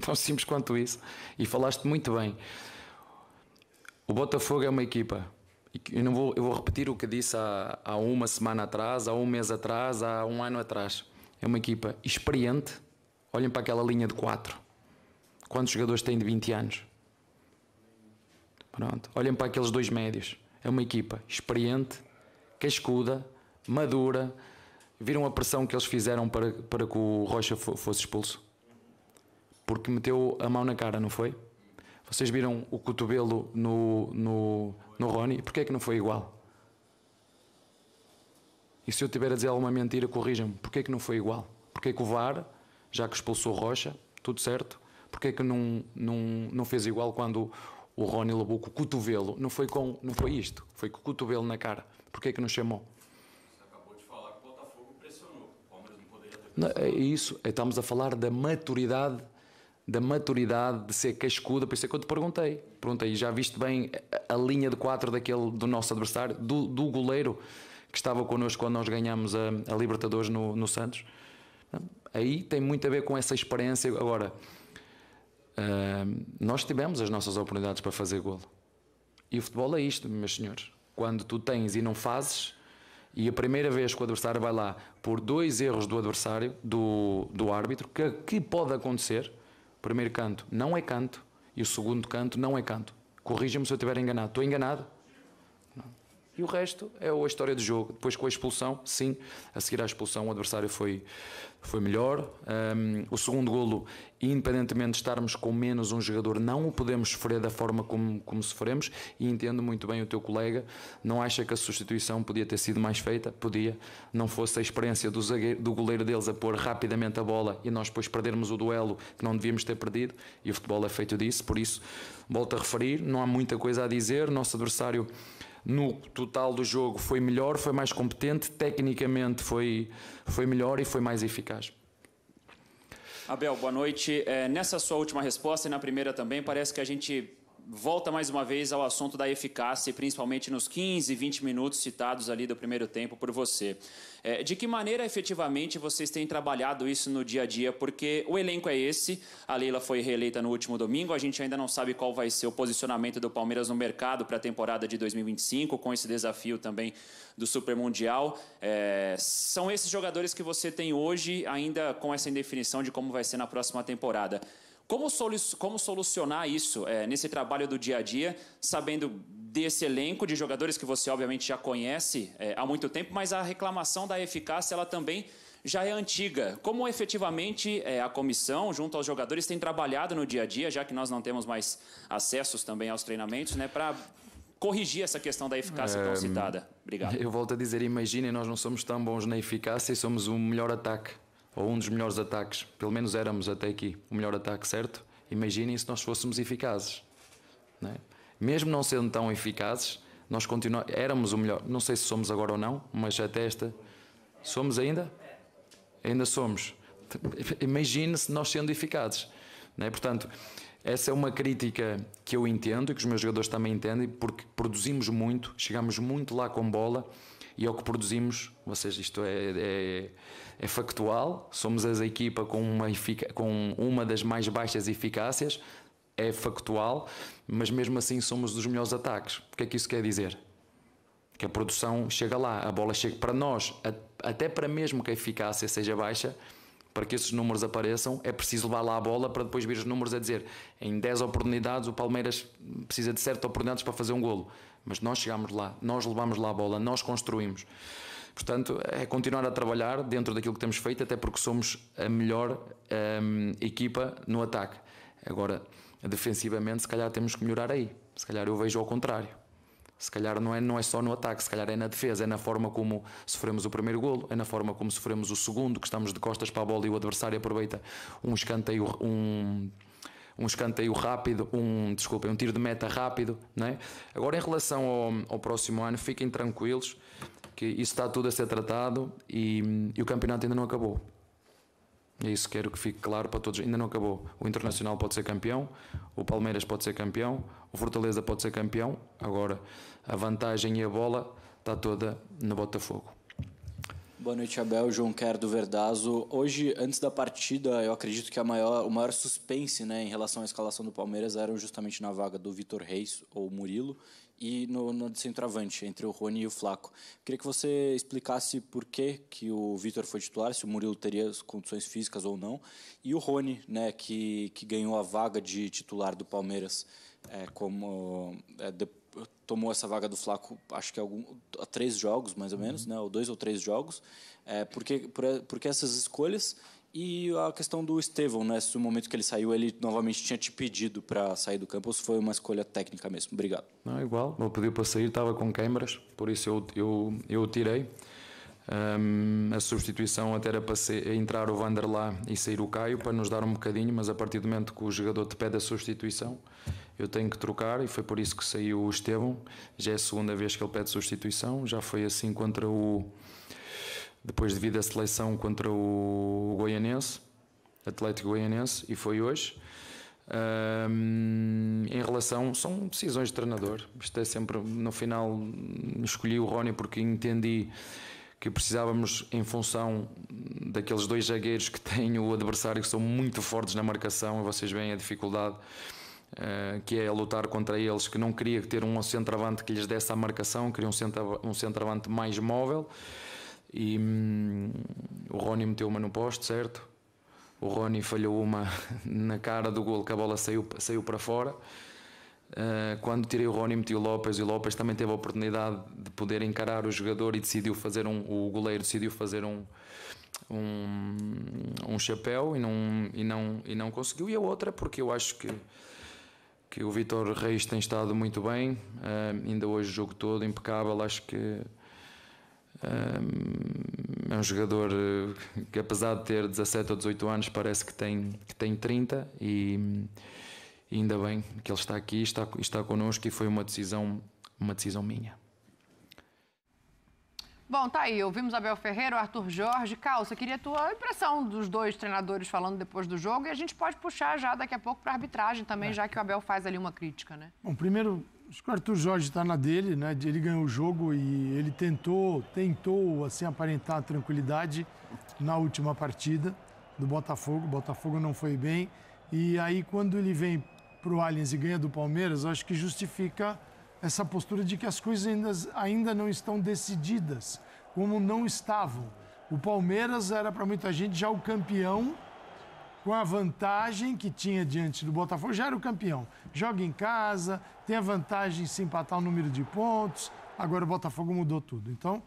Tão simples quanto isso. E falaste muito bem. O Botafogo é uma equipa. Eu, não vou, eu vou repetir o que disse há, há uma semana atrás, há um mês atrás, há um ano atrás. É uma equipa experiente. Olhem para aquela linha de 4. Quantos jogadores têm de 20 anos? Pronto. Olhem para aqueles dois médios. É uma equipa experiente, cascuda, madura. Viram a pressão que eles fizeram para, para que o Rocha fosse expulso? porque meteu a mão na cara, não foi? Vocês viram o cotovelo no, no, no Rony? Porquê é que não foi igual? E se eu tiver a dizer alguma mentira, corrijam-me. Porquê é que não foi igual? Porquê é que o VAR, já que expulsou Rocha, tudo certo, porquê é que não, não, não fez igual quando o Rony levou com o cotovelo? Não foi, com, não foi isto, foi com o cotovelo na cara. Porquê é que não chamou? Você acabou de falar que o Botafogo pressionou. O Palmeiras não poderia ter é isso, estamos a falar da maturidade da maturidade de ser cascuda, por isso é que eu te perguntei. Perguntei, já viste bem a linha de quatro daquele, do nosso adversário, do, do goleiro que estava connosco quando nós ganhamos a, a Libertadores no, no Santos? Aí tem muito a ver com essa experiência. Agora, uh, nós tivemos as nossas oportunidades para fazer golo. E o futebol é isto, meus senhores. Quando tu tens e não fazes, e a primeira vez que o adversário vai lá por dois erros do adversário, do, do árbitro, que, que pode acontecer, o primeiro canto não é canto e o segundo canto não é canto. Corrija-me se eu estiver enganado. Estou enganado? E o resto é a história do jogo. Depois com a expulsão, sim, a seguir à expulsão o adversário foi, foi melhor. Um, o segundo golo, independentemente de estarmos com menos um jogador, não o podemos sofrer da forma como, como sofremos. E entendo muito bem o teu colega, não acha que a substituição podia ter sido mais feita? Podia. Não fosse a experiência do, zagueiro, do goleiro deles a pôr rapidamente a bola e nós depois perdermos o duelo que não devíamos ter perdido. E o futebol é feito disso, por isso, volto a referir, não há muita coisa a dizer. Nosso adversário no total do jogo foi melhor, foi mais competente, tecnicamente foi, foi melhor e foi mais eficaz. Abel, boa noite. É, nessa sua última resposta e na primeira também, parece que a gente volta mais uma vez ao assunto da eficácia, principalmente nos 15, 20 minutos citados ali do primeiro tempo por você. É, de que maneira efetivamente vocês têm trabalhado isso no dia a dia? Porque o elenco é esse, a Leila foi reeleita no último domingo, a gente ainda não sabe qual vai ser o posicionamento do Palmeiras no mercado para a temporada de 2025, com esse desafio também do Super Mundial. É, são esses jogadores que você tem hoje, ainda com essa indefinição de como vai ser na próxima temporada. Como, solu como solucionar isso é, nesse trabalho do dia a dia, sabendo desse elenco de jogadores que você obviamente já conhece é, há muito tempo, mas a reclamação da eficácia ela também já é antiga. Como efetivamente é, a comissão, junto aos jogadores, tem trabalhado no dia a dia, já que nós não temos mais acessos também aos treinamentos, né, para corrigir essa questão da eficácia tão ehm, citada? Obrigado. Eu volto a dizer, imaginem, nós não somos tão bons na eficácia e somos o melhor ataque ou um dos melhores ataques, pelo menos éramos até aqui o melhor ataque, certo? Imaginem se nós fôssemos eficazes. Não é? Mesmo não sendo tão eficazes, nós continuamos, éramos o melhor. Não sei se somos agora ou não, mas até esta. Somos ainda? Ainda somos. Imagine se nós sendo eficazes. Não é? Portanto, essa é uma crítica que eu entendo e que os meus jogadores também entendem, porque produzimos muito, chegamos muito lá com bola e é o que produzimos, vocês, isto é, é, é factual, somos a equipa com uma, com uma das mais baixas eficácias, é factual, mas mesmo assim somos dos melhores ataques. O que é que isso quer dizer? Que a produção chega lá, a bola chega para nós, até para mesmo que a eficácia seja baixa, para que esses números apareçam, é preciso levar lá a bola para depois vir os números a dizer em 10 oportunidades o Palmeiras precisa de certas oportunidades para fazer um golo mas nós chegámos lá, nós levámos lá a bola, nós construímos. Portanto, é continuar a trabalhar dentro daquilo que temos feito, até porque somos a melhor um, equipa no ataque. Agora, defensivamente, se calhar temos que melhorar aí. Se calhar eu vejo ao contrário. Se calhar não é, não é só no ataque, se calhar é na defesa, é na forma como sofremos o primeiro golo, é na forma como sofremos o segundo, que estamos de costas para a bola e o adversário aproveita um escanteio, um um escanteio rápido, um, desculpa, um tiro de meta rápido. Não é? Agora, em relação ao, ao próximo ano, fiquem tranquilos que isso está tudo a ser tratado e, e o campeonato ainda não acabou. É isso que quero que fique claro para todos. Ainda não acabou. O Internacional pode ser campeão, o Palmeiras pode ser campeão, o Fortaleza pode ser campeão. Agora, a vantagem e a bola está toda no Botafogo. Boa noite, Abel. João Quer do Verdazo. Hoje, antes da partida, eu acredito que a maior, o maior suspense né, em relação à escalação do Palmeiras era justamente na vaga do Vitor Reis ou Murilo e no, no centroavante, entre o Rony e o Flaco. Queria que você explicasse por que, que o Vitor foi titular, se o Murilo teria as condições físicas ou não, e o Rony, né, que, que ganhou a vaga de titular do Palmeiras é, como é, depois tomou essa vaga do Flaco, acho que é algum, há três jogos, mais ou uhum. menos, né? ou dois ou três jogos, é, porque, por, porque essas escolhas e a questão do Estevão, né? Se o momento que ele saiu, ele novamente tinha te pedido para sair do campo, ou se foi uma escolha técnica mesmo? Obrigado. Não, igual. eu pediu para sair, estava com câimbras, por isso eu, eu, eu tirei. Um, a substituição até era para entrar o Vanderlá e sair o Caio para nos dar um bocadinho, mas a partir do momento que o jogador te pede a substituição, eu tenho que trocar e foi por isso que saiu o Estevão. Já é a segunda vez que ele pede substituição, já foi assim contra o. Depois devido à seleção contra o Goianense, Atlético Goianense, e foi hoje. Um, em relação, são decisões de treinador. Isto é sempre, no final, escolhi o Rony porque entendi que precisávamos em função daqueles dois zagueiros que tem o adversário que são muito fortes na marcação e vocês veem a dificuldade uh, que é lutar contra eles que não queria ter um centroavante que lhes desse a marcação, queria um, centro, um centroavante mais móvel e hum, o Rony meteu uma no poste, certo? O Rony falhou uma na cara do gol que a bola saiu, saiu para fora eh, quando tirei o Rony meti o Lopes e o Lopes também teve a oportunidade de poder encarar o jogador e decidiu fazer um o goleiro decidiu fazer um um, um chapéu e não e não e não conseguiu e a outra porque eu acho que que o Vitor Reis tem estado muito bem uh, ainda hoje o jogo todo impecável acho que eh, é um jogador que apesar de ter 17 ou 18 anos parece que tem que tem 30 e e ainda bem que ele está aqui, está, está connosco e foi uma decisão, uma decisão minha. Bom, tá aí. Ouvimos Abel Ferreira, o Arthur Jorge. Calça, queria a tua impressão dos dois treinadores falando depois do jogo e a gente pode puxar já daqui a pouco para a arbitragem também, é. já que o Abel faz ali uma crítica, né? Bom, primeiro, acho que o Arthur Jorge está na dele, né? Ele ganhou o jogo e ele tentou, tentou assim aparentar tranquilidade na última partida do Botafogo. O Botafogo não foi bem. E aí quando ele vem para o Allianz e ganha do Palmeiras, eu acho que justifica essa postura de que as coisas ainda, ainda não estão decididas, como não estavam. O Palmeiras era para muita gente já o campeão, com a vantagem que tinha diante do Botafogo, já era o campeão. Joga em casa, tem a vantagem de se empatar o número de pontos, agora o Botafogo mudou tudo. Então,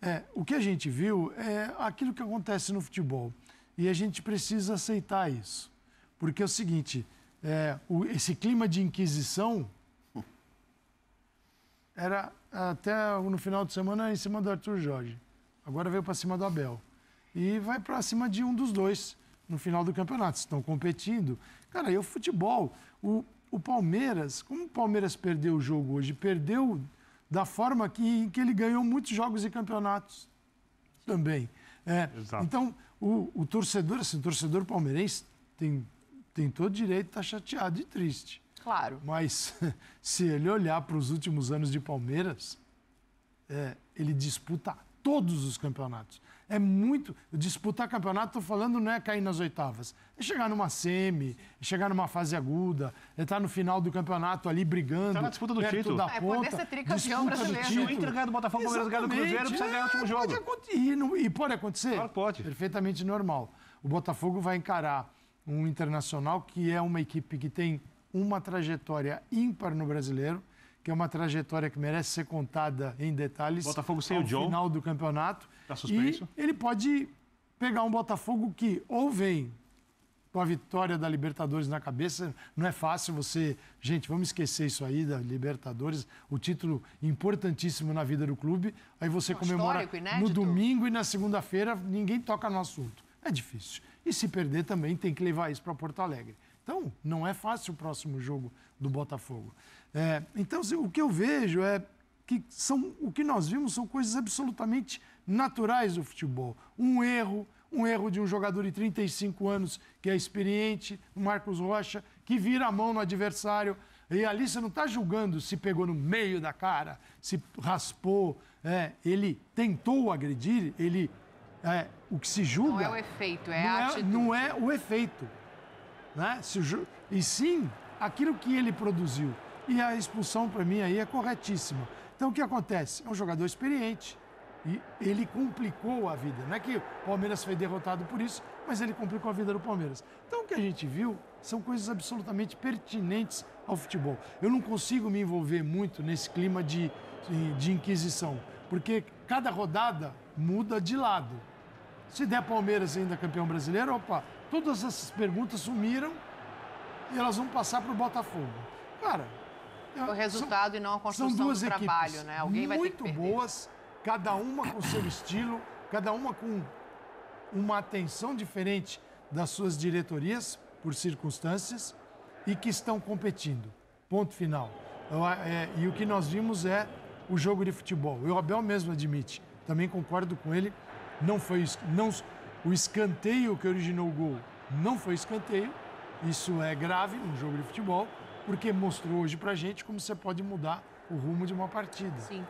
é, o que a gente viu é aquilo que acontece no futebol. E a gente precisa aceitar isso. Porque é o seguinte, é, o, esse clima de inquisição era até no final de semana em cima do Arthur Jorge. Agora veio para cima do Abel. E vai para cima de um dos dois no final do campeonato. Estão competindo. Cara, e o futebol? O, o Palmeiras, como o Palmeiras perdeu o jogo hoje? Perdeu da forma que, que ele ganhou muitos jogos e campeonatos também. É, então, o, o torcedor, o torcedor palmeirense tem tem todo direito de estar tá chateado e triste. Claro. Mas se ele olhar para os últimos anos de Palmeiras, é, ele disputa todos os campeonatos. É muito. Disputar campeonato, estou falando, não é cair nas oitavas. É chegar numa semi, é chegar numa fase aguda, é estar tá no final do campeonato ali brigando. Tá na disputa do título. Da é, ponta, é poder ser tricampeão brasileiro. Se o Inter ganhar do Botafogo, o Palmeiras ganhar do Cruzeiro, precisa ganhar o último é, jogo. Pode e, e pode acontecer. Claro, pode. Perfeitamente normal. O Botafogo vai encarar um internacional que é uma equipe que tem uma trajetória ímpar no brasileiro, que é uma trajetória que merece ser contada em detalhes. Botafogo sem o John. final do campeonato. Tá suspenso. E ele pode pegar um Botafogo que ou vem com a vitória da Libertadores na cabeça, não é fácil você. Gente, vamos esquecer isso aí da Libertadores, o título importantíssimo na vida do clube. Aí você é um comemora no domingo e na segunda-feira, ninguém toca no assunto. É difícil e se perder também tem que levar isso para Porto Alegre. Então, não é fácil o próximo jogo do Botafogo. É, então, o que eu vejo é que são, o que nós vimos são coisas absolutamente naturais do futebol. Um erro, um erro de um jogador de 35 anos que é experiente, o Marcos Rocha, que vira a mão no adversário. E ali você não está julgando se pegou no meio da cara, se raspou. É, ele tentou agredir, ele é, o que se julga. Não é o efeito, é a é, atitude. É, não é o efeito. Né? Se, e sim aquilo que ele produziu. E a expulsão, para mim, aí é corretíssima. Então, o que acontece? É um jogador experiente. E ele complicou a vida. Não é que o Palmeiras foi derrotado por isso, mas ele complicou a vida do Palmeiras. Então, o que a gente viu são coisas absolutamente pertinentes ao futebol. Eu não consigo me envolver muito nesse clima de, de, de inquisição, porque cada rodada muda de lado. Se der Palmeiras ainda campeão brasileiro, opa, todas essas perguntas sumiram e elas vão passar para o Botafogo. Cara. O é, resultado são, e não a construção são duas do trabalho, né? Alguém muito boas, cada uma com seu estilo, cada uma com uma atenção diferente das suas diretorias, por circunstâncias, e que estão competindo. Ponto final. É, e o que nós vimos é o jogo de futebol. E o Abel mesmo admite, também concordo com ele, não foi não, o escanteio que originou o gol não foi escanteio. Isso é grave num jogo de futebol, porque mostrou hoje para gente como você pode mudar o rumo de uma partida. Sim.